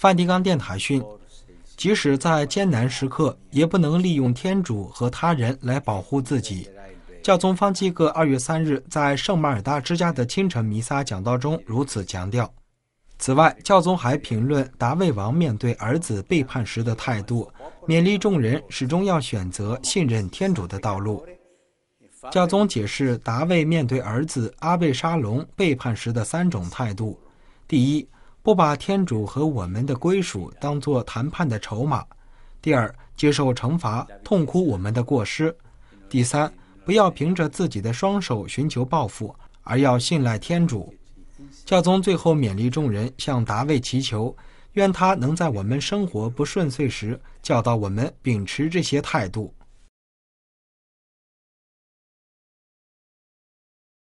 梵蒂冈电台讯，即使在艰难时刻，也不能利用天主和他人来保护自己。教宗方济各二月三日在圣马尔大之家的清晨弥撒讲道中如此强调。此外，教宗还评论达卫王面对儿子背叛时的态度，勉励众人始终要选择信任天主的道路。教宗解释达卫面对儿子阿贝沙龙背叛时的三种态度：第一，不把天主和我们的归属当作谈判的筹码；第二，接受惩罚，痛哭我们的过失；第三，不要凭着自己的双手寻求报复，而要信赖天主。教宗最后勉励众人向达味祈求，愿他能在我们生活不顺遂时教导我们秉持这些态度。